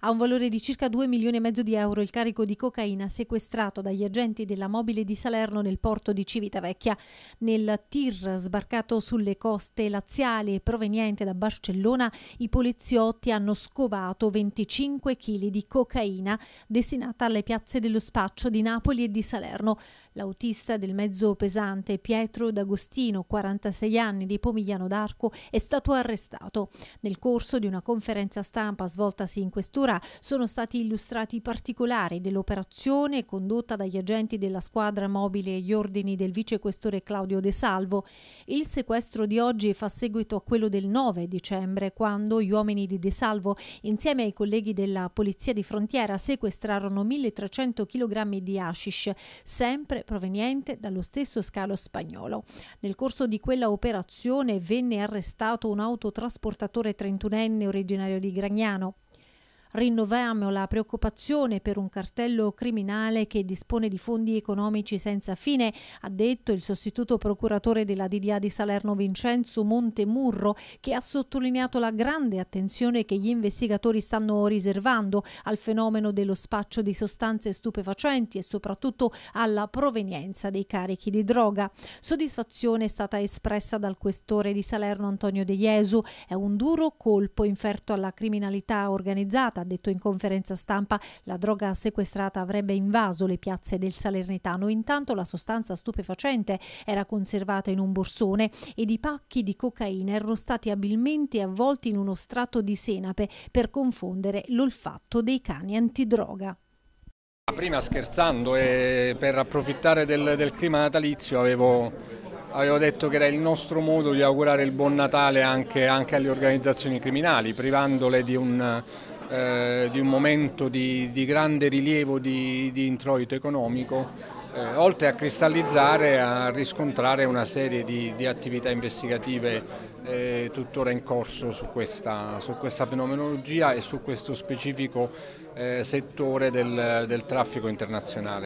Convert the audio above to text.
Ha un valore di circa 2 milioni e mezzo di euro il carico di cocaina sequestrato dagli agenti della mobile di Salerno nel porto di Civitavecchia. Nel tir sbarcato sulle coste laziali e proveniente da Barcellona, i poliziotti hanno scovato 25 kg di cocaina destinata alle piazze dello spaccio di Napoli e di Salerno. L'autista del mezzo pesante Pietro D'Agostino, 46 anni di Pomigliano d'Arco, è stato arrestato. Nel corso di una conferenza stampa svoltasi in questura addirittura sono stati illustrati i particolari dell'operazione condotta dagli agenti della squadra mobile e gli ordini del vicequestore Claudio De Salvo. Il sequestro di oggi fa seguito a quello del 9 dicembre, quando gli uomini di De Salvo, insieme ai colleghi della Polizia di Frontiera, sequestrarono 1300 kg di hashish, sempre proveniente dallo stesso scalo spagnolo. Nel corso di quella operazione venne arrestato un autotrasportatore trentunenne originario di Gragnano. Rinnoviamo la preoccupazione per un cartello criminale che dispone di fondi economici senza fine, ha detto il sostituto procuratore della DDA di Salerno Vincenzo Montemurro, che ha sottolineato la grande attenzione che gli investigatori stanno riservando al fenomeno dello spaccio di sostanze stupefacenti e soprattutto alla provenienza dei carichi di droga. Soddisfazione è stata espressa dal questore di Salerno Antonio De Jesu. È un duro colpo inferto alla criminalità organizzata detto in conferenza stampa, la droga sequestrata avrebbe invaso le piazze del Salernitano. Intanto la sostanza stupefacente era conservata in un borsone ed i pacchi di cocaina erano stati abilmente avvolti in uno strato di senape per confondere l'olfatto dei cani antidroga. Prima scherzando e per approfittare del, del clima natalizio avevo, avevo, detto che era il nostro modo di augurare il buon Natale anche, anche alle organizzazioni criminali, privandole di un, eh, di un momento di, di grande rilievo di, di introito economico, eh, oltre a cristallizzare e a riscontrare una serie di, di attività investigative eh, tuttora in corso su questa, su questa, fenomenologia e su questo specifico eh, settore del, del traffico internazionale.